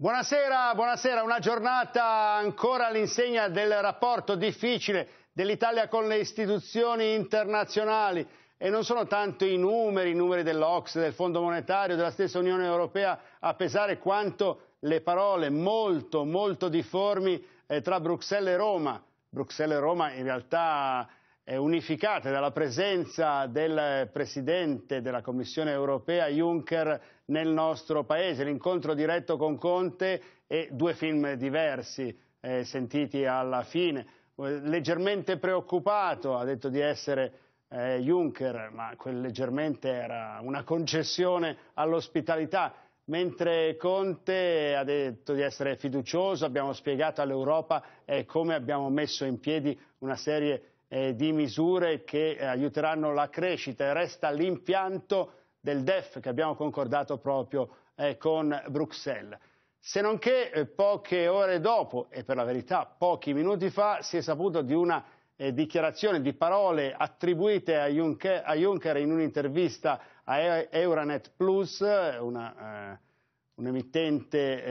Buonasera, buonasera, una giornata ancora all'insegna del rapporto difficile dell'Italia con le istituzioni internazionali e non sono tanto i numeri, i numeri dell'Ox, del Fondo Monetario, della stessa Unione Europea a pesare quanto le parole molto, molto difformi eh, tra Bruxelles e Roma. Bruxelles e Roma in realtà è eh, unificata dalla presenza del Presidente della Commissione Europea Juncker nel nostro paese, l'incontro diretto con Conte e due film diversi eh, sentiti alla fine. Eh, leggermente preoccupato, ha detto di essere eh, Juncker, ma quel leggermente era una concessione all'ospitalità, mentre Conte ha detto di essere fiducioso, abbiamo spiegato all'Europa eh, come abbiamo messo in piedi una serie eh, di misure che eh, aiuteranno la crescita e resta l'impianto del DEF che abbiamo concordato proprio eh, con Bruxelles. Se non che eh, poche ore dopo, e per la verità pochi minuti fa, si è saputo di una eh, dichiarazione di parole attribuite a Juncker, a Juncker in un'intervista a Euronet Plus, eh, una, eh, un, emittente,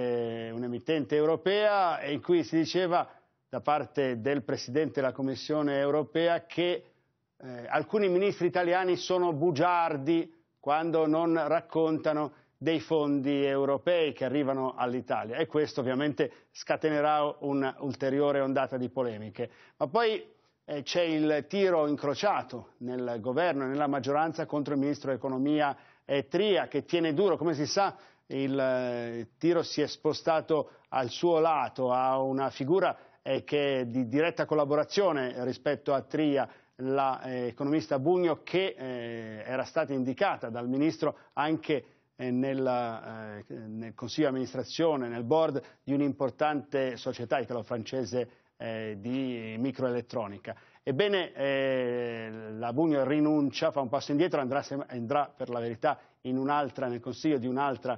eh, un emittente europea, in cui si diceva da parte del Presidente della Commissione europea che eh, alcuni ministri italiani sono bugiardi quando non raccontano dei fondi europei che arrivano all'Italia e questo ovviamente scatenerà un'ulteriore ondata di polemiche. Ma poi eh, c'è il tiro incrociato nel governo e nella maggioranza contro il ministro dell'economia Tria che tiene duro, come si sa il eh, tiro si è spostato al suo lato, a una figura eh, che è di diretta collaborazione rispetto a Tria l'economista eh, Bugno che eh, era stata indicata dal ministro anche eh, nel, eh, nel, consiglio di amministrazione, nel board di un'importante società italo-francese eh, di microelettronica. Ebbene, eh, la Bugno rinuncia, fa un passo indietro, andrà, andrà per la verità in nel consiglio di un'altra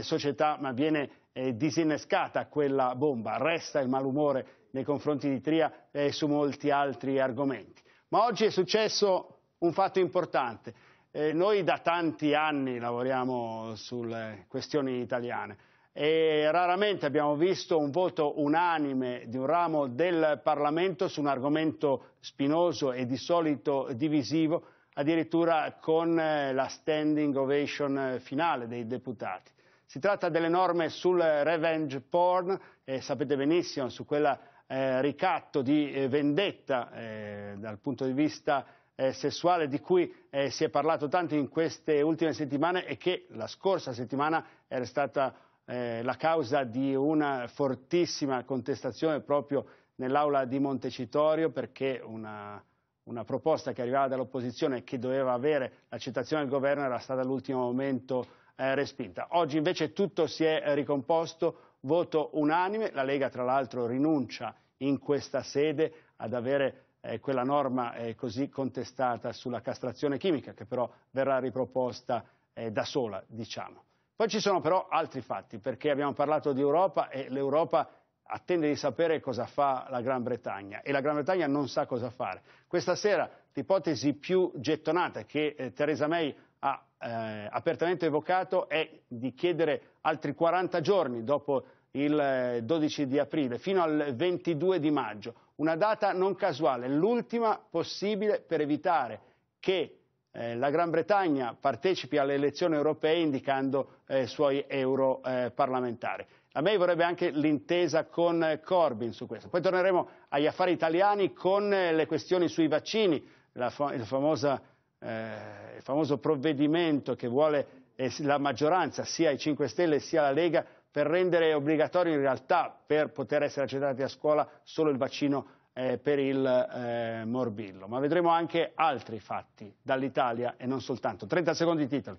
società, ma viene disinnescata quella bomba, resta il malumore nei confronti di Tria e su molti altri argomenti. Ma oggi è successo un fatto importante. Eh, noi da tanti anni lavoriamo sulle questioni italiane e raramente abbiamo visto un voto unanime di un ramo del Parlamento su un argomento spinoso e di solito divisivo, addirittura con eh, la standing ovation eh, finale dei deputati. Si tratta delle norme sul revenge porn e sapete benissimo su quella eh, ricatto, di eh, vendetta eh, dal punto di vista eh, sessuale di cui eh, si è parlato tanto in queste ultime settimane e che la scorsa settimana era stata eh, la causa di una fortissima contestazione proprio nell'aula di Montecitorio perché una, una proposta che arrivava dall'opposizione e che doveva avere l'accettazione del governo era stata all'ultimo momento respinta. Oggi invece tutto si è ricomposto, voto unanime, la Lega tra l'altro rinuncia in questa sede ad avere eh, quella norma eh, così contestata sulla castrazione chimica che però verrà riproposta eh, da sola, diciamo. Poi ci sono però altri fatti, perché abbiamo parlato di Europa e l'Europa attende di sapere cosa fa la Gran Bretagna e la Gran Bretagna non sa cosa fare. Questa sera l'ipotesi più gettonata che eh, Theresa May eh, apertamente evocato è di chiedere altri 40 giorni dopo il 12 eh, di aprile fino al 22 di maggio, una data non casuale, l'ultima possibile per evitare che eh, la Gran Bretagna partecipi alle elezioni europee indicando i eh, suoi europarlamentari. Eh, parlamentari. La May vorrebbe anche l'intesa con eh, Corbyn su questo. Poi torneremo agli affari italiani con le questioni sui vaccini, la, fa la famosa eh, il famoso provvedimento che vuole eh, la maggioranza, sia i 5 Stelle sia la Lega, per rendere obbligatorio in realtà per poter essere accettati a scuola solo il vaccino eh, per il eh, morbillo. Ma vedremo anche altri fatti dall'Italia e non soltanto. 30 secondi titoli.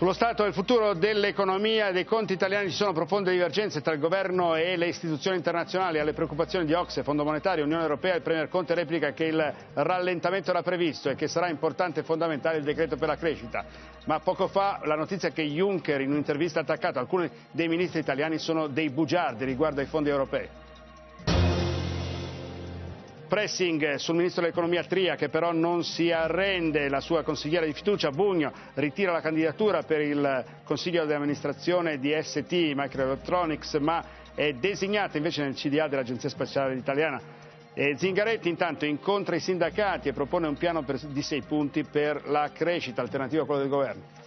Sullo stato e il futuro dell'economia e dei conti italiani ci sono profonde divergenze tra il governo e le istituzioni internazionali. Alle preoccupazioni di Ocse, Fondo Monetario, Unione Europea, il Premier Conte replica che il rallentamento era previsto e che sarà importante e fondamentale il decreto per la crescita. Ma poco fa la notizia che Juncker in un'intervista ha attaccato alcuni dei ministri italiani sono dei bugiardi riguardo ai fondi europei pressing sul ministro dell'economia Tria che però non si arrende, la sua consigliera di fiducia Bugno ritira la candidatura per il consiglio di amministrazione di ST Microelectronics ma è designata invece nel CDA dell'Agenzia Spaziale Italiana. E Zingaretti intanto incontra i sindacati e propone un piano per, di sei punti per la crescita alternativa a quello del governo.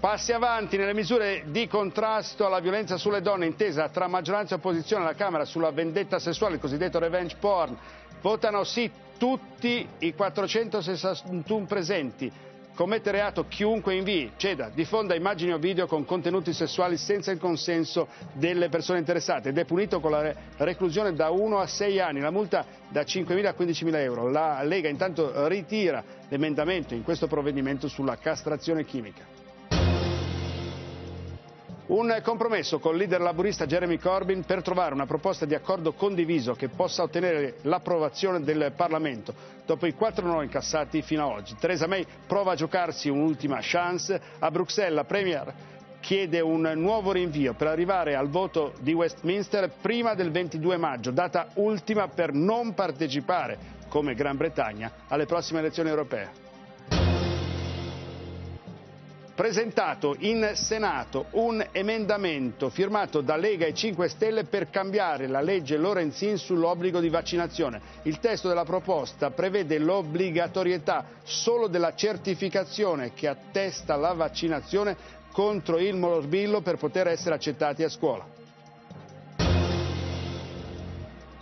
Passi avanti nelle misure di contrasto alla violenza sulle donne intesa tra maggioranza e opposizione alla Camera sulla vendetta sessuale, il cosiddetto revenge porn. Votano sì tutti i 461 presenti. Commette reato chiunque invii, ceda, diffonda immagini o video con contenuti sessuali senza il consenso delle persone interessate ed è punito con la reclusione da 1 a 6 anni, la multa da 5.000 a 15.000 euro. La Lega intanto ritira l'emendamento in questo provvedimento sulla castrazione chimica. Un compromesso con il leader laburista Jeremy Corbyn per trovare una proposta di accordo condiviso che possa ottenere l'approvazione del Parlamento dopo i quattro no incassati fino ad oggi. Theresa May prova a giocarsi un'ultima chance. A Bruxelles la Premier chiede un nuovo rinvio per arrivare al voto di Westminster prima del 22 maggio, data ultima per non partecipare, come Gran Bretagna, alle prossime elezioni europee presentato in Senato un emendamento firmato da Lega e 5 Stelle per cambiare la legge Lorenzin sull'obbligo di vaccinazione. Il testo della proposta prevede l'obbligatorietà solo della certificazione che attesta la vaccinazione contro il morbillo per poter essere accettati a scuola.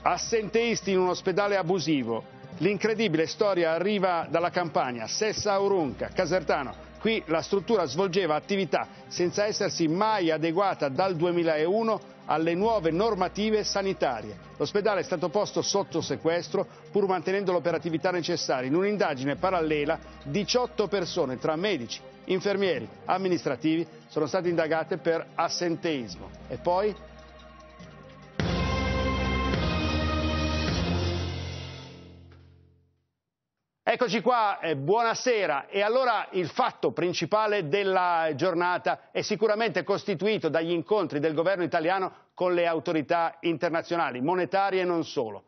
Assenteisti in un ospedale abusivo. L'incredibile storia arriva dalla Campania. Sessa Aurunca, Casertano. Qui la struttura svolgeva attività senza essersi mai adeguata dal 2001 alle nuove normative sanitarie. L'ospedale è stato posto sotto sequestro pur mantenendo l'operatività necessaria. In un'indagine parallela 18 persone tra medici, infermieri, amministrativi sono state indagate per assenteismo. E poi Eccoci qua, eh, buonasera. E allora il fatto principale della giornata è sicuramente costituito dagli incontri del governo italiano con le autorità internazionali, monetarie e non solo.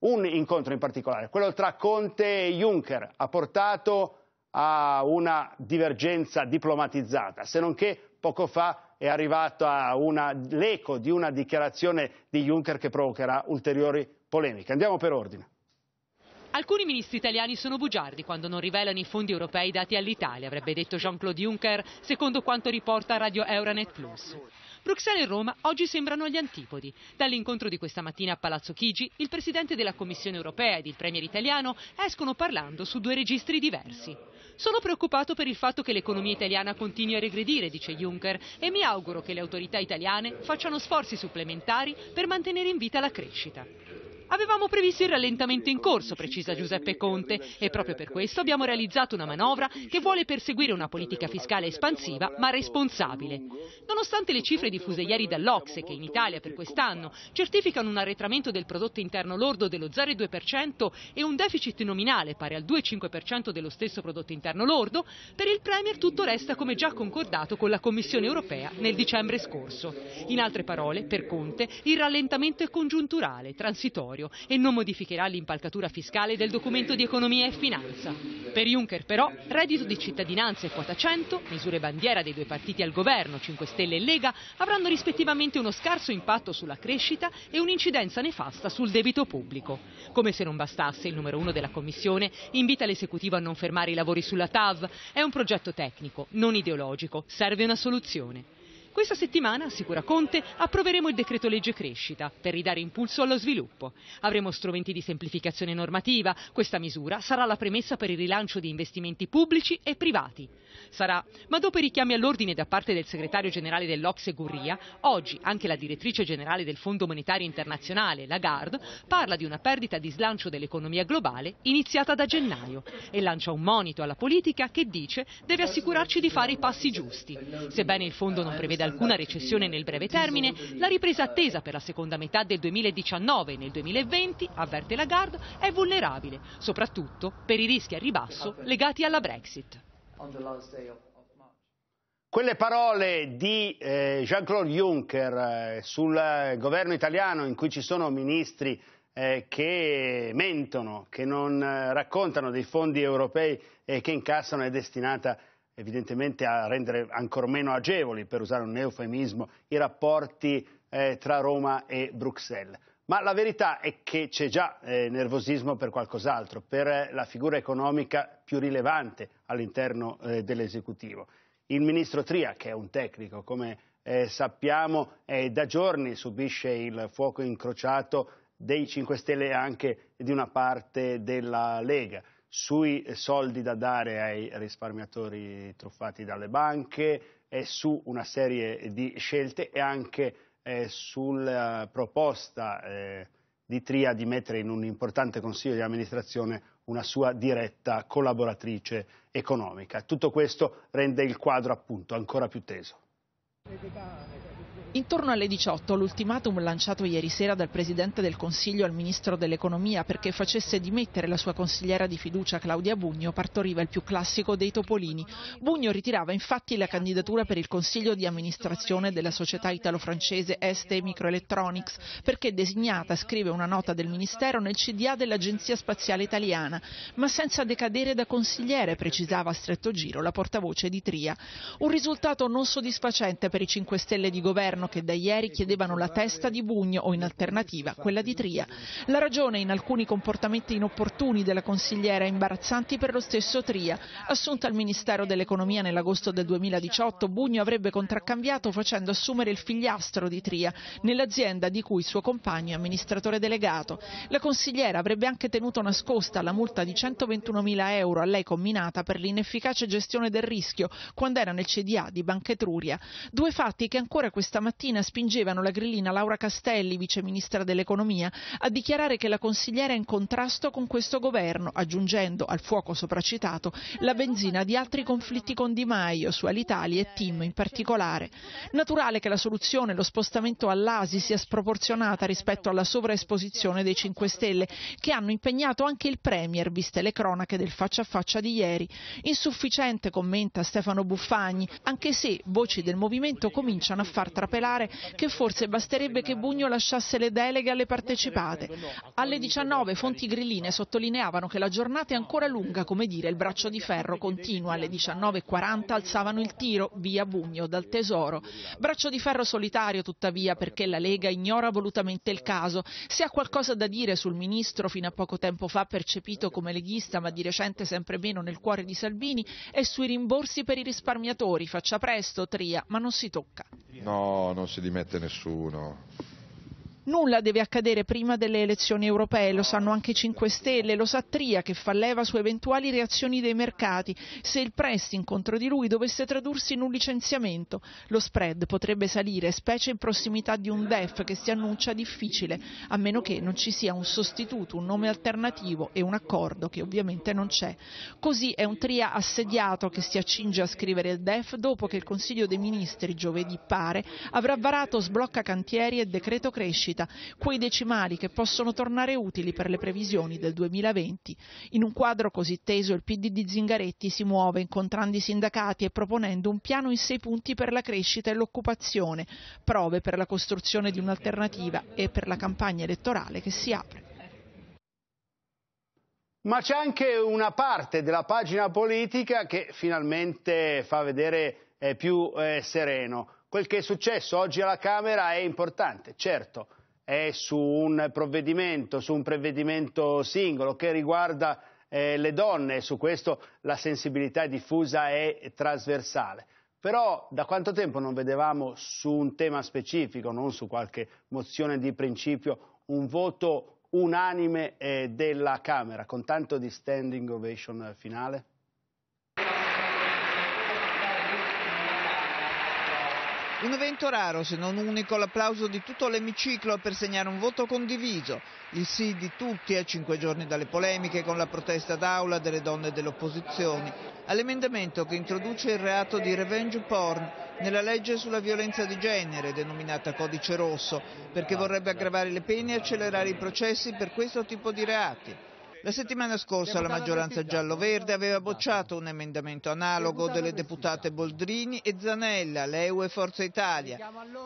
Un incontro in particolare, quello tra Conte e Juncker, ha portato a una divergenza diplomatizzata, se non che poco fa è arrivato l'eco di una dichiarazione di Juncker che provocherà ulteriori polemiche. Andiamo per ordine. Alcuni ministri italiani sono bugiardi quando non rivelano i fondi europei dati all'Italia, avrebbe detto Jean-Claude Juncker, secondo quanto riporta Radio Euronet Plus. Bruxelles e Roma oggi sembrano agli antipodi. Dall'incontro di questa mattina a Palazzo Chigi, il presidente della Commissione europea ed il premier italiano escono parlando su due registri diversi. Sono preoccupato per il fatto che l'economia italiana continui a regredire, dice Juncker, e mi auguro che le autorità italiane facciano sforzi supplementari per mantenere in vita la crescita. Avevamo previsto il rallentamento in corso, precisa Giuseppe Conte, e proprio per questo abbiamo realizzato una manovra che vuole perseguire una politica fiscale espansiva ma responsabile. Nonostante le cifre diffuse ieri dall'Ocse, che in Italia per quest'anno certificano un arretramento del prodotto interno lordo dello 0,2% e un deficit nominale pari al 2,5% dello stesso prodotto interno lordo, per il Premier tutto resta come già concordato con la Commissione europea nel dicembre scorso. In altre parole, per Conte, il rallentamento è congiunturale, transitorio territorio e non modificherà l'impalcatura fiscale del documento di economia e finanza. Per Juncker però reddito di cittadinanza e quota 100, misure bandiera dei due partiti al governo, 5 Stelle e Lega, avranno rispettivamente uno scarso impatto sulla crescita e un'incidenza nefasta sul debito pubblico. Come se non bastasse, il numero uno della Commissione invita l'esecutivo a non fermare i lavori sulla TAV. È un progetto tecnico, non ideologico. Serve una soluzione. Questa settimana, assicura Conte, approveremo il decreto legge crescita per ridare impulso allo sviluppo. Avremo strumenti di semplificazione normativa. Questa misura sarà la premessa per il rilancio di investimenti pubblici e privati. Sarà, ma dopo i richiami all'ordine da parte del segretario generale dell'Ocse Gurria, oggi anche la direttrice generale del Fondo Monetario Internazionale, Lagarde, parla di una perdita di slancio dell'economia globale iniziata da gennaio e lancia un monito alla politica che dice deve assicurarci di fare i passi giusti. Sebbene il fondo non preveda alcuna recessione nel breve termine, la ripresa attesa per la seconda metà del 2019 e nel 2020, avverte Lagarde, è vulnerabile, soprattutto per i rischi a ribasso legati alla Brexit. Quelle parole di eh, Jean-Claude Juncker eh, sul eh, governo italiano in cui ci sono ministri che mentono, che non raccontano dei fondi europei e che incassano è destinata a evidentemente a rendere ancora meno agevoli, per usare un eufemismo, i rapporti eh, tra Roma e Bruxelles. Ma la verità è che c'è già eh, nervosismo per qualcos'altro, per eh, la figura economica più rilevante all'interno eh, dell'esecutivo. Il ministro Tria, che è un tecnico, come eh, sappiamo, da giorni subisce il fuoco incrociato dei 5 Stelle e anche di una parte della Lega sui soldi da dare ai risparmiatori truffati dalle banche e su una serie di scelte e anche eh, sulla proposta eh, di Tria di mettere in un importante consiglio di amministrazione una sua diretta collaboratrice economica. Tutto questo rende il quadro appunto ancora più teso. Intorno alle 18 l'ultimatum lanciato ieri sera dal Presidente del Consiglio al Ministro dell'Economia perché facesse dimettere la sua consigliera di fiducia Claudia Bugno partoriva il più classico dei topolini. Bugno ritirava infatti la candidatura per il Consiglio di amministrazione della società italo-francese Este Microelectronics perché designata, scrive una nota del Ministero, nel CDA dell'Agenzia Spaziale Italiana, ma senza decadere da consigliere, precisava a stretto giro la portavoce di Tria. Un risultato non soddisfacente per i 5 Stelle di governo Milano che da ieri chiedevano la testa di Bugno o in alternativa quella di Tria. La ragione in alcuni comportamenti inopportuni della consigliera imbarazzanti per lo stesso Tria. Assunta al Ministero dell'Economia nell'agosto del 2018, Bugno avrebbe contraccambiato facendo assumere il figliastro di Tria nell'azienda di cui il suo compagno è amministratore delegato. La consigliera avrebbe anche tenuto nascosta la multa di 121.000 euro a lei comminata per l'inefficace gestione del rischio quando era nel CDA di Banca Etruria. Due fatti che ancora questa mattina spingevano la grillina Laura Castelli, vice ministra dell'economia, a dichiarare che la consigliera è in contrasto con questo governo, aggiungendo al fuoco sopracitato la benzina di altri conflitti con Di Maio, su Alitalia e Tim in particolare. Naturale che la soluzione, lo spostamento all'ASI, sia sproporzionata rispetto alla sovraesposizione dei 5 Stelle, che hanno impegnato anche il Premier, viste le cronache del faccia a faccia di ieri. Insufficiente, commenta Stefano Buffagni, anche se voci del movimento cominciano a far trapelare pelare che forse basterebbe che Bugno lasciasse le deleghe alle partecipate. Alle 19 fonti grilline sottolineavano che la giornata è ancora lunga, come dire, il braccio di ferro continua. Alle 19.40 alzavano il tiro, via Bugno, dal tesoro. Braccio di ferro solitario, tuttavia, perché la Lega ignora volutamente il caso. Se ha qualcosa da dire sul ministro, fino a poco tempo fa percepito come leghista, ma di recente sempre meno nel cuore di Salvini, è sui rimborsi per i risparmiatori. Faccia presto, Tria, ma non si tocca. No no, non si dimette nessuno. Nulla deve accadere prima delle elezioni europee, lo sanno anche 5 Stelle, lo sa Tria che fa leva su eventuali reazioni dei mercati. Se il pressing contro di lui dovesse tradursi in un licenziamento, lo spread potrebbe salire, specie in prossimità di un DEF che si annuncia difficile, a meno che non ci sia un sostituto, un nome alternativo e un accordo che ovviamente non c'è. Così è un Tria assediato che si accinge a scrivere il DEF dopo che il Consiglio dei Ministri, giovedì pare, avrà varato sblocca cantieri e decreto crescita crescita, quei decimali che possono tornare utili per le previsioni del 2020. In un quadro così teso il PD di Zingaretti si muove incontrando i sindacati e proponendo un piano in sei punti per la crescita e l'occupazione, prove per la costruzione di un'alternativa e per la campagna elettorale che si apre. Ma c'è anche una parte della pagina politica che finalmente fa vedere eh, più eh, sereno. Quel che è successo oggi alla Camera è importante, certo, è su un provvedimento, su un provvedimento singolo che riguarda eh, le donne e su questo la sensibilità è diffusa e trasversale. Però da quanto tempo non vedevamo su un tema specifico, non su qualche mozione di principio, un voto unanime eh, della Camera con tanto di standing ovation finale? Un evento raro, se non unico, l'applauso di tutto l'emiciclo per segnare un voto condiviso. Il sì di tutti a cinque giorni dalle polemiche con la protesta d'aula delle donne delle opposizioni All'emendamento che introduce il reato di revenge porn nella legge sulla violenza di genere, denominata Codice Rosso, perché ah, vorrebbe certo. aggravare le pene e accelerare i processi per questo tipo di reati. La settimana scorsa la maggioranza giallo-verde aveva esatto. bocciato un emendamento analogo delle deputate Boldrini e Zanella, l'EU e Forza Italia.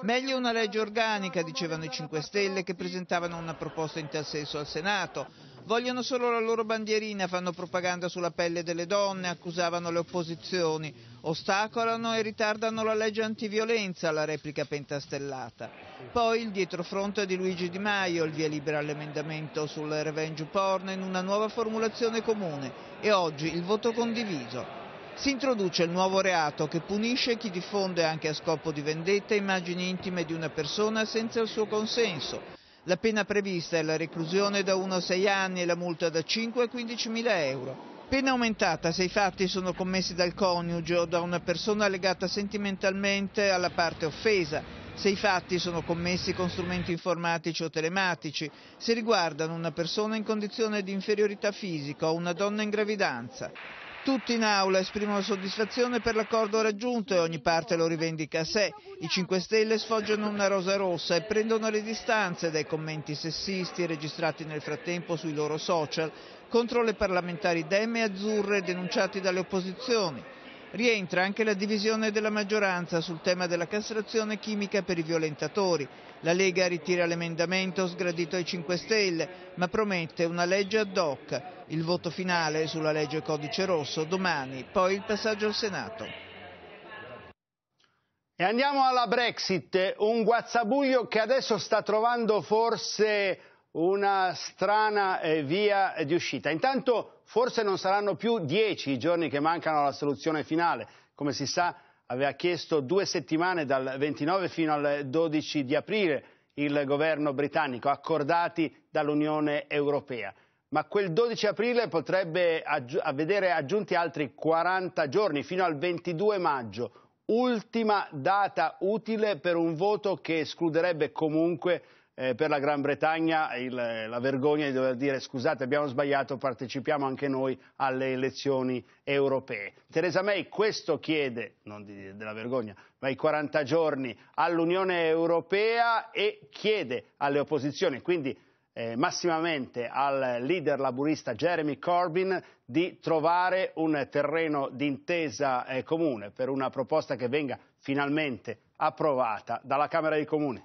Meglio una legge organica, dicevano i 5 Stelle, che presentavano una proposta in tal senso al Senato. Vogliono solo la loro bandierina, fanno propaganda sulla pelle delle donne, accusavano le opposizioni, ostacolano e ritardano la legge antiviolenza, la replica pentastellata. Poi il dietrofronte di Luigi Di Maio, il via libera all'emendamento sul revenge porn in una nuova formulazione comune e oggi il voto condiviso. Si introduce il nuovo reato che punisce chi diffonde anche a scopo di vendetta immagini intime di una persona senza il suo consenso la pena prevista è la reclusione da 1 a 6 anni e la multa da 5 a 15 mila euro. Pena aumentata se i fatti sono commessi dal coniuge o da una persona legata sentimentalmente alla parte offesa, se i fatti sono commessi con strumenti informatici o telematici, se riguardano una persona in condizione di inferiorità fisica o una donna in gravidanza. Tutti in aula esprimono soddisfazione per l'accordo raggiunto e ogni parte lo rivendica a sé. I 5 Stelle sfoggiano una rosa rossa e prendono le distanze dai commenti sessisti registrati nel frattempo sui loro social contro le parlamentari deme e azzurre denunciati dalle opposizioni. Rientra anche la divisione della maggioranza sul tema della castrazione chimica per i violentatori. La Lega ritira l'emendamento sgradito ai 5 Stelle, ma promette una legge ad hoc. Il voto finale sulla legge codice rosso domani, poi il passaggio al Senato. E andiamo alla Brexit, un guazzabuglio che adesso sta trovando forse una strana eh, via di uscita. Intanto forse non saranno più dieci i giorni che mancano alla soluzione finale. Come si sa aveva chiesto due settimane dal 29 fino al 12 di aprile il governo britannico, accordati dall'Unione Europea. Ma quel 12 aprile potrebbe aggi vedere aggiunti altri 40 giorni, fino al 22 maggio, ultima data utile per un voto che escluderebbe comunque eh, per la Gran Bretagna il, la vergogna di dover dire scusate abbiamo sbagliato, partecipiamo anche noi alle elezioni europee. Theresa May questo chiede, non di, della vergogna, ma i 40 giorni all'Unione Europea e chiede alle opposizioni, quindi eh, massimamente al leader laburista Jeremy Corbyn di trovare un terreno d'intesa eh, comune per una proposta che venga finalmente approvata dalla Camera dei Comuni.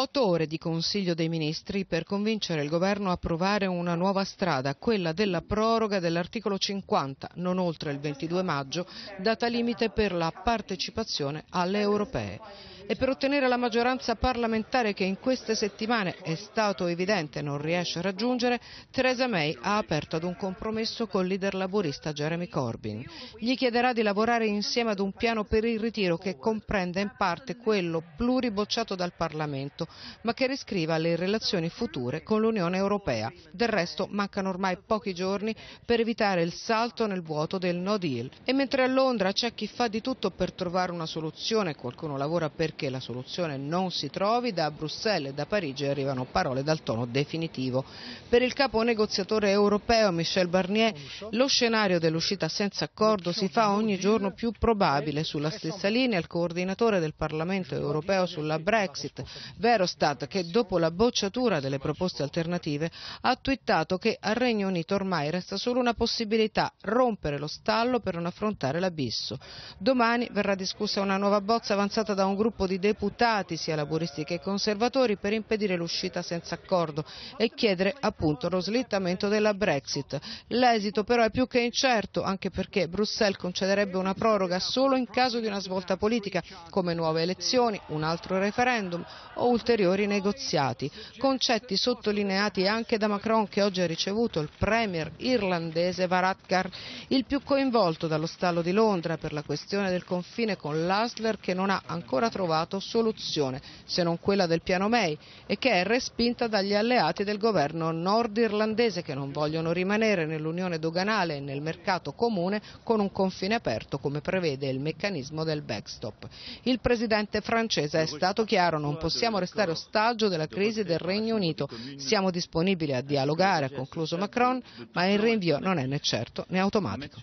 Otto ore di Consiglio dei Ministri per convincere il Governo a provare una nuova strada, quella della proroga dell'articolo 50, non oltre il 22 maggio, data limite per la partecipazione alle europee e per ottenere la maggioranza parlamentare che in queste settimane è stato evidente non riesce a raggiungere, Theresa May ha aperto ad un compromesso col leader laborista Jeremy Corbyn. Gli chiederà di lavorare insieme ad un piano per il ritiro che comprenda in parte quello pluribocciato dal Parlamento, ma che riscriva le relazioni future con l'Unione Europea. Del resto mancano ormai pochi giorni per evitare il salto nel vuoto del no deal. E mentre a Londra c'è chi fa di tutto per trovare una soluzione, qualcuno lavora per perché la soluzione non si trovi, da Bruxelles e da Parigi arrivano parole dal tono definitivo. Per il capo negoziatore europeo Michel Barnier lo scenario dell'uscita senza accordo si fa ogni giorno più probabile. Sulla stessa linea il coordinatore del Parlamento europeo sulla Brexit, Verostat, che dopo la bocciatura delle proposte alternative ha twittato che al Regno Unito ormai resta solo una possibilità, rompere lo stallo per non affrontare l'abisso. Domani verrà discussa una nuova bozza avanzata da un gruppo di deputati, sia laburisti che conservatori, per impedire l'uscita senza accordo e chiedere appunto lo slittamento della Brexit. L'esito però è più che incerto, anche perché Bruxelles concederebbe una proroga solo in caso di una svolta politica, come nuove elezioni, un altro referendum o ulteriori negoziati. Concetti sottolineati anche da Macron, che oggi ha ricevuto il premier irlandese Varadkar, il più coinvolto dallo stallo di Londra per la questione del confine con l'Asler, che non ha ancora trovato trovato soluzione, se non quella del piano May, e che è respinta dagli alleati del governo nordirlandese che non vogliono rimanere nell'unione doganale e nel mercato comune con un confine aperto come prevede il meccanismo del backstop. Il presidente francese è stato chiaro, non possiamo restare ostaggio della crisi del Regno Unito, siamo disponibili a dialogare, ha concluso Macron, ma il rinvio non è né certo né automatico.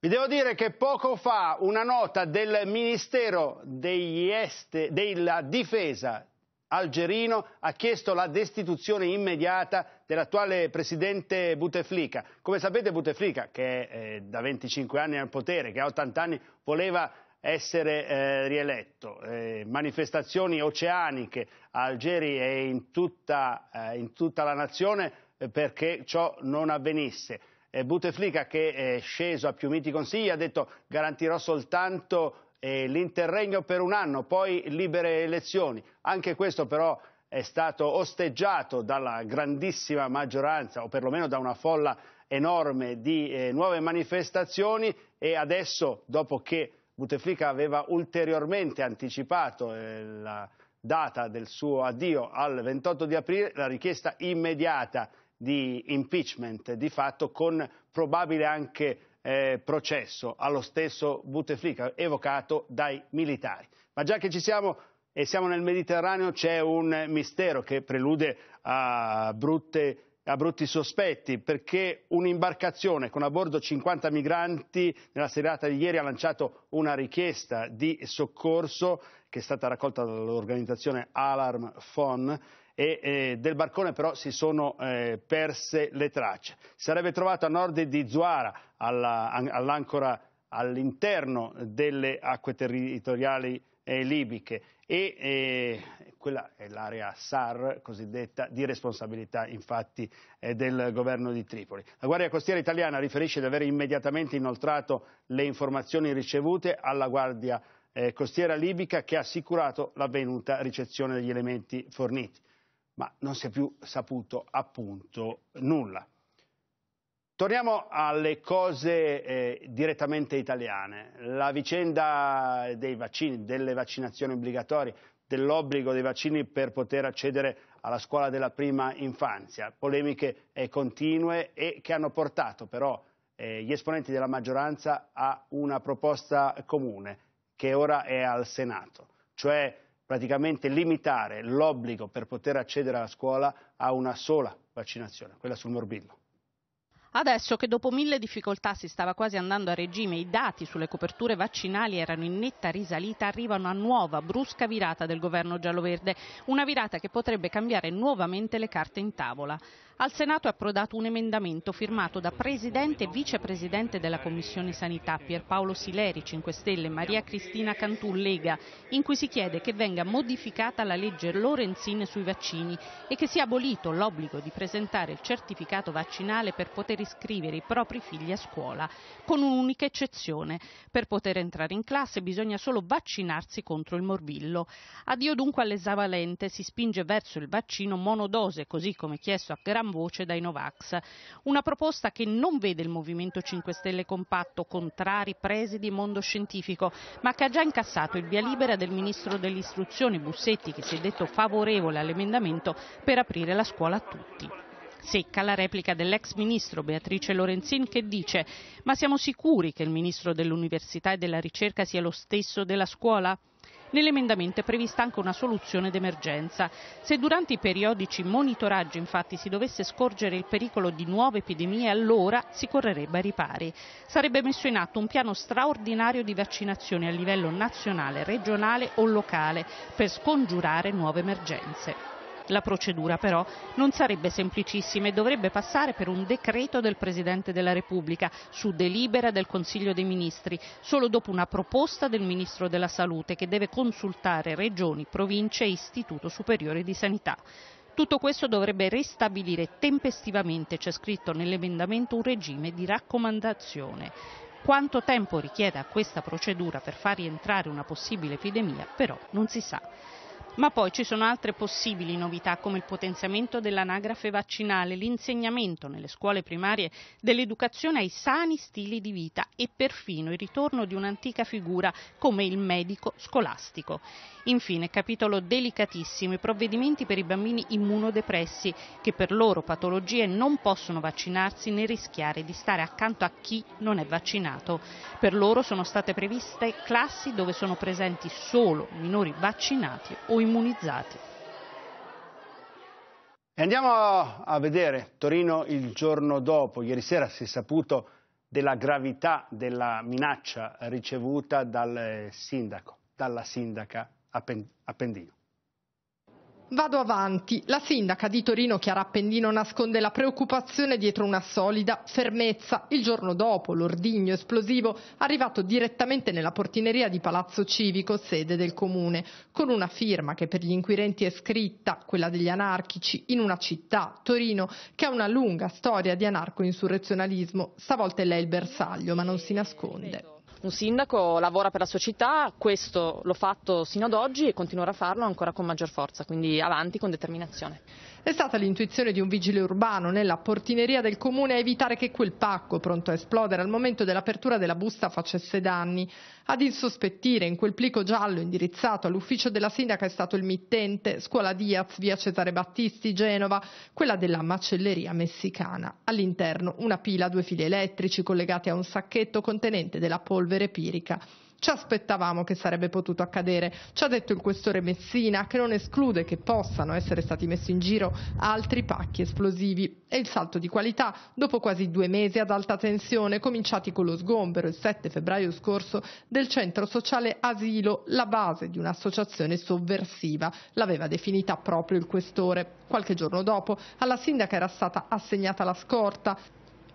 Vi devo dire che poco fa una nota del Ministero este, della Difesa algerino ha chiesto la destituzione immediata dell'attuale presidente Bouteflika. Come sapete Bouteflika, che è eh, da 25 anni al potere, che ha 80 anni voleva essere eh, rieletto. Eh, manifestazioni oceaniche a Algeri e in tutta, eh, in tutta la nazione eh, perché ciò non avvenisse. Eh, Bouteflika che è sceso a più miti consigli ha detto garantirò soltanto eh, l'interregno per un anno, poi libere elezioni. Anche questo però è stato osteggiato dalla grandissima maggioranza o perlomeno da una folla enorme di eh, nuove manifestazioni e adesso dopo che Bouteflika aveva ulteriormente anticipato eh, la data del suo addio al 28 di aprile, la richiesta immediata di impeachment di fatto con probabile anche eh, processo allo stesso Bouteflika evocato dai militari. Ma già che ci siamo e siamo nel Mediterraneo c'è un mistero che prelude a, brutte, a brutti sospetti perché un'imbarcazione con a bordo 50 migranti nella serata di ieri ha lanciato una richiesta di soccorso che è stata raccolta dall'organizzazione Alarm Phone e eh, del barcone però si sono eh, perse le tracce. Sarebbe trovato a nord di Zuara, all'ancora all'interno delle acque territoriali eh, libiche e eh, quella è l'area SAR cosiddetta di responsabilità infatti eh, del governo di Tripoli. La Guardia Costiera italiana riferisce di aver immediatamente inoltrato le informazioni ricevute alla Guardia eh, Costiera libica che ha assicurato l'avvenuta ricezione degli elementi forniti ma non si è più saputo appunto nulla. Torniamo alle cose eh, direttamente italiane. La vicenda dei vaccini, delle vaccinazioni obbligatorie, dell'obbligo dei vaccini per poter accedere alla scuola della prima infanzia, polemiche eh, continue e che hanno portato però eh, gli esponenti della maggioranza a una proposta comune che ora è al Senato, cioè praticamente limitare l'obbligo per poter accedere alla scuola a una sola vaccinazione, quella sul morbillo. Adesso che dopo mille difficoltà si stava quasi andando a regime, i dati sulle coperture vaccinali erano in netta risalita, arriva una nuova brusca virata del governo giallo-verde, una virata che potrebbe cambiare nuovamente le carte in tavola. Al Senato è approdato un emendamento firmato da Presidente e Vicepresidente della Commissione Sanità Pierpaolo Sileri 5 Stelle Maria Cristina Cantù Lega, in cui si chiede che venga modificata la legge Lorenzin sui vaccini e che sia abolito l'obbligo di presentare il certificato vaccinale per poter poter iscrivere i propri figli a scuola, con un'unica eccezione. Per poter entrare in classe bisogna solo vaccinarsi contro il morbillo. Addio dunque all'esavalente, si spinge verso il vaccino monodose, così come chiesto a gran voce dai Novax. Una proposta che non vede il Movimento 5 Stelle compatto, contrari, presidi, mondo scientifico, ma che ha già incassato il via libera del Ministro dell'Istruzione Bussetti, che si è detto favorevole all'emendamento per aprire la scuola a tutti. Secca la replica dell'ex ministro Beatrice Lorenzin che dice ma siamo sicuri che il ministro dell'università e della ricerca sia lo stesso della scuola? Nell'emendamento è prevista anche una soluzione d'emergenza. Se durante i periodici monitoraggi infatti si dovesse scorgere il pericolo di nuove epidemie, allora si correrebbe ai ripari. Sarebbe messo in atto un piano straordinario di vaccinazioni a livello nazionale, regionale o locale per scongiurare nuove emergenze. La procedura però non sarebbe semplicissima e dovrebbe passare per un decreto del Presidente della Repubblica su delibera del Consiglio dei Ministri, solo dopo una proposta del Ministro della Salute che deve consultare regioni, province e Istituto Superiore di Sanità. Tutto questo dovrebbe ristabilire tempestivamente, c'è scritto nell'emendamento, un regime di raccomandazione. Quanto tempo richieda questa procedura per far rientrare una possibile epidemia, però non si sa. Ma poi ci sono altre possibili novità come il potenziamento dell'anagrafe vaccinale, l'insegnamento nelle scuole primarie dell'educazione ai sani stili di vita e perfino il ritorno di un'antica figura come il medico scolastico. Infine, capitolo delicatissimo, i provvedimenti per i bambini immunodepressi che per loro patologie non possono vaccinarsi né rischiare di stare accanto a chi non è vaccinato. Per loro sono state previste classi dove sono presenti solo minori vaccinati o immunodepressi immunizzati. E andiamo a vedere Torino il giorno dopo. Ieri sera si è saputo della gravità della minaccia ricevuta dal sindaco, dalla sindaca Appendino. Vado avanti. La sindaca di Torino Chiara Appendino nasconde la preoccupazione dietro una solida fermezza. Il giorno dopo l'ordigno esplosivo arrivato direttamente nella portineria di Palazzo Civico, sede del comune, con una firma che per gli inquirenti è scritta, quella degli anarchici, in una città, Torino, che ha una lunga storia di anarco-insurrezionalismo. Stavolta è lei il bersaglio, ma non si nasconde un sindaco lavora per la sua città, questo l'ho fatto sino ad oggi e continuerà a farlo ancora con maggior forza, quindi avanti con determinazione. È stata l'intuizione di un vigile urbano nella portineria del comune a evitare che quel pacco, pronto a esplodere al momento dell'apertura della busta, facesse danni. Ad insospettire in quel plico giallo indirizzato all'ufficio della sindaca è stato il mittente Scuola Diaz, via Cesare Battisti, Genova, quella della macelleria messicana. All'interno una pila, due fili elettrici collegati a un sacchetto contenente della polvere polvere pirica. Ci aspettavamo che sarebbe potuto accadere. Ci ha detto il questore Messina che non esclude che possano essere stati messi in giro altri pacchi esplosivi. E il salto di qualità, dopo quasi due mesi ad alta tensione, cominciati con lo sgombero il 7 febbraio scorso del centro sociale Asilo, la base di un'associazione sovversiva, l'aveva definita proprio il questore. Qualche giorno dopo alla sindaca era stata assegnata la scorta,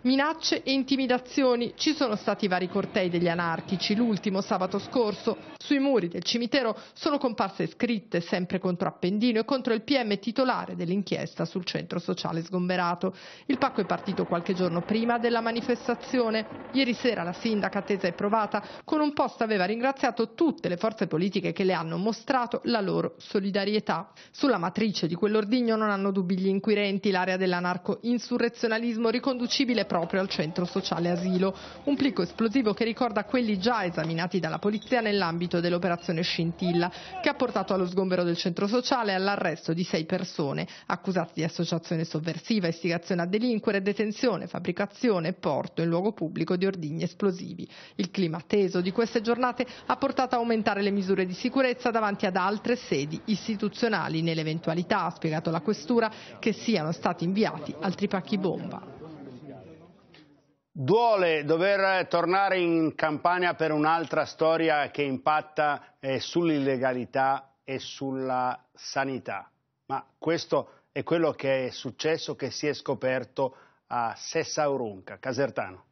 Minacce e intimidazioni. Ci sono stati vari cortei degli anarchici. L'ultimo, sabato scorso, sui muri del cimitero sono comparse scritte sempre contro Appendino e contro il PM titolare dell'inchiesta sul centro sociale sgomberato. Il pacco è partito qualche giorno prima della manifestazione. Ieri sera la sindaca attesa e provata con un post aveva ringraziato tutte le forze politiche che le hanno mostrato la loro solidarietà. Sulla matrice di quell'ordigno non hanno dubbi gli inquirenti. L'area dell'anarco-insurrezionalismo riconducibile proprio al centro sociale asilo. Un plicco esplosivo che ricorda quelli già esaminati dalla polizia nell'ambito dell'operazione Scintilla, che ha portato allo sgombero del centro sociale e all'arresto di sei persone, accusate di associazione sovversiva, istigazione a delinquere, detenzione, fabbricazione e porto in luogo pubblico di ordigni esplosivi. Il clima teso di queste giornate ha portato a aumentare le misure di sicurezza davanti ad altre sedi istituzionali nell'eventualità, ha spiegato la Questura, che siano stati inviati altri pacchi bomba. Duole dover tornare in Campania per un'altra storia che impatta eh, sull'illegalità e sulla sanità, ma questo è quello che è successo, che si è scoperto a Sessa Aurunca, Casertano.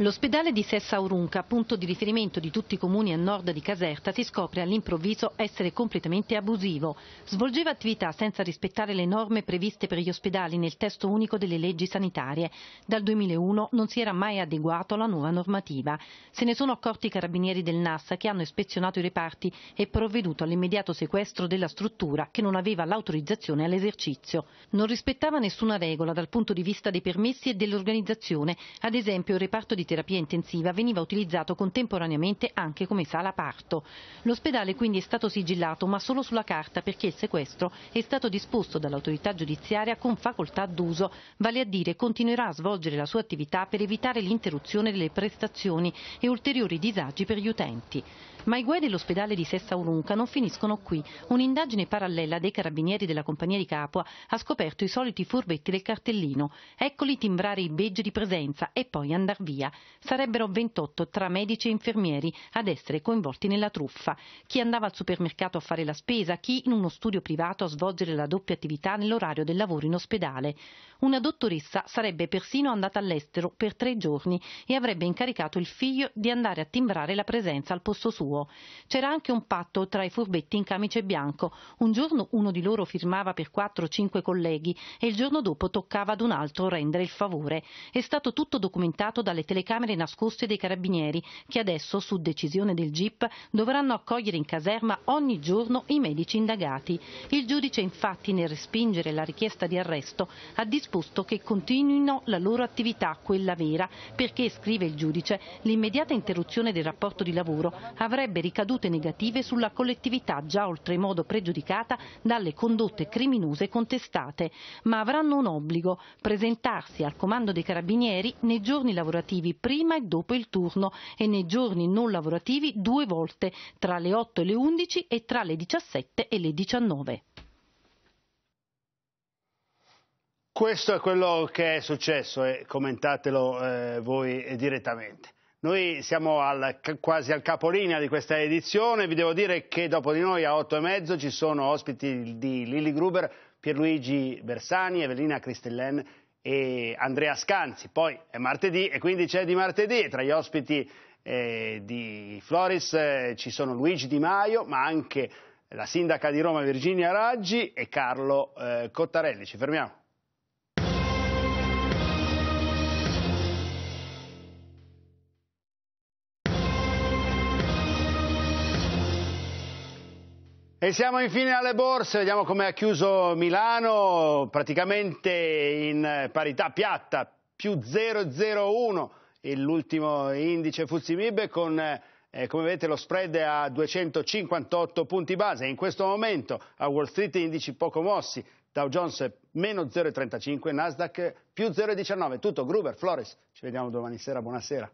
L'ospedale di Sessa Aurunca, punto di riferimento di tutti i comuni a nord di Caserta, si scopre all'improvviso essere completamente abusivo. Svolgeva attività senza rispettare le norme previste per gli ospedali nel testo unico delle leggi sanitarie. Dal 2001 non si era mai adeguato alla nuova normativa. Se ne sono accorti i carabinieri del NAS che hanno ispezionato i reparti e provveduto all'immediato sequestro della struttura che non aveva l'autorizzazione all'esercizio. Non rispettava nessuna regola dal punto di vista dei permessi e dell'organizzazione, ad esempio il reparto di terapia intensiva veniva utilizzato contemporaneamente anche come sala parto. L'ospedale quindi è stato sigillato ma solo sulla carta perché il sequestro è stato disposto dall'autorità giudiziaria con facoltà d'uso, vale a dire continuerà a svolgere la sua attività per evitare l'interruzione delle prestazioni e ulteriori disagi per gli utenti. Ma i guai dell'ospedale di Sessa Urunca non finiscono qui. Un'indagine parallela dei carabinieri della compagnia di Capua ha scoperto i soliti furbetti del cartellino. Eccoli timbrare i beggi di presenza e poi andar via. Sarebbero 28 tra medici e infermieri ad essere coinvolti nella truffa. Chi andava al supermercato a fare la spesa, chi in uno studio privato a svolgere la doppia attività nell'orario del lavoro in ospedale. Una dottoressa sarebbe persino andata all'estero per tre giorni e avrebbe incaricato il figlio di andare a timbrare la presenza al posto suo suo. C'era anche un patto tra i furbetti in camice bianco. Un giorno uno di loro firmava per 4-5 colleghi e il giorno dopo toccava ad un altro rendere il favore. È stato tutto documentato dalle telecamere nascoste dei carabinieri che adesso, su decisione del GIP, dovranno accogliere in caserma ogni giorno i medici indagati. Il giudice infatti nel respingere la richiesta di arresto ha disposto che continuino la loro attività, quella vera, perché, scrive il giudice, l'immediata interruzione del rapporto di lavoro avrebbe avrebbe ricadute negative sulla collettività già oltremodo pregiudicata dalle condotte criminose contestate, ma avranno un obbligo, presentarsi al comando dei carabinieri nei giorni lavorativi prima e dopo il turno e nei giorni non lavorativi due volte, tra le 8 e le 11 e tra le 17 e le 19. Questo è quello che è successo e commentatelo eh, voi direttamente. Noi siamo al, quasi al capolinea di questa edizione, vi devo dire che dopo di noi a 8 e mezzo ci sono ospiti di Lili Gruber, Pierluigi Bersani, Evelina Cristellen e Andrea Scanzi. Poi è martedì e quindi c'è di martedì e tra gli ospiti eh, di Floris eh, ci sono Luigi Di Maio, ma anche la sindaca di Roma Virginia Raggi e Carlo eh, Cottarelli. Ci fermiamo. E siamo infine alle borse, vediamo come ha chiuso Milano, praticamente in parità piatta, più 0,01 l'ultimo indice Mib con eh, come vedete lo spread è a 258 punti base. In questo momento a Wall Street indici poco mossi, Dow Jones meno 0,35, Nasdaq più 0,19. Tutto, Gruber, Flores, ci vediamo domani sera, buonasera.